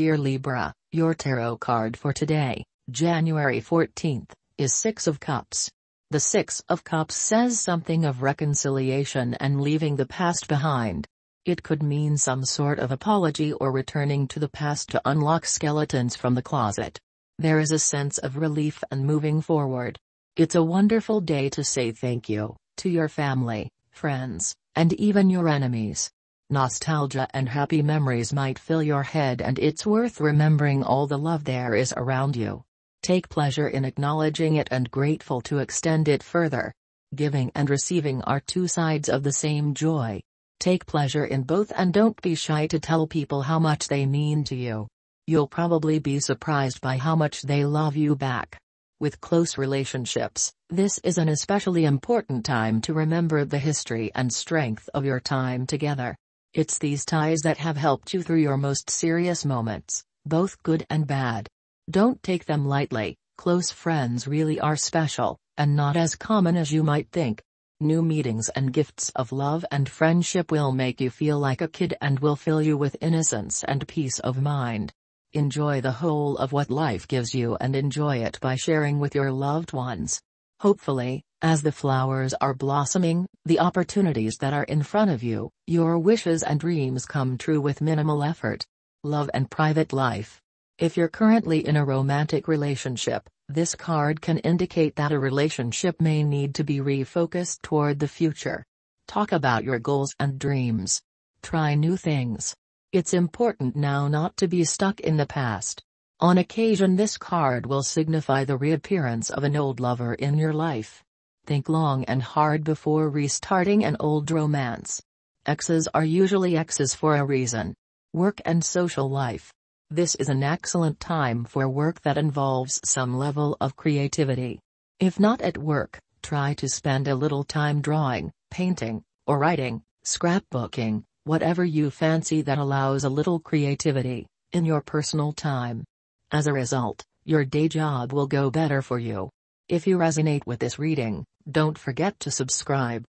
Dear Libra, your tarot card for today, January 14th, is Six of Cups. The Six of Cups says something of reconciliation and leaving the past behind. It could mean some sort of apology or returning to the past to unlock skeletons from the closet. There is a sense of relief and moving forward. It's a wonderful day to say thank you to your family, friends, and even your enemies nostalgia and happy memories might fill your head and it's worth remembering all the love there is around you. Take pleasure in acknowledging it and grateful to extend it further. Giving and receiving are two sides of the same joy. Take pleasure in both and don't be shy to tell people how much they mean to you. You'll probably be surprised by how much they love you back. With close relationships, this is an especially important time to remember the history and strength of your time together. It's these ties that have helped you through your most serious moments, both good and bad. Don't take them lightly, close friends really are special, and not as common as you might think. New meetings and gifts of love and friendship will make you feel like a kid and will fill you with innocence and peace of mind. Enjoy the whole of what life gives you and enjoy it by sharing with your loved ones. Hopefully, as the flowers are blossoming, the opportunities that are in front of you, your wishes and dreams come true with minimal effort. Love and private life. If you're currently in a romantic relationship, this card can indicate that a relationship may need to be refocused toward the future. Talk about your goals and dreams. Try new things. It's important now not to be stuck in the past. On occasion this card will signify the reappearance of an old lover in your life. Think long and hard before restarting an old romance. X's are usually X's for a reason. Work and social life. This is an excellent time for work that involves some level of creativity. If not at work, try to spend a little time drawing, painting, or writing, scrapbooking, whatever you fancy that allows a little creativity, in your personal time. As a result, your day job will go better for you. If you resonate with this reading, don't forget to subscribe.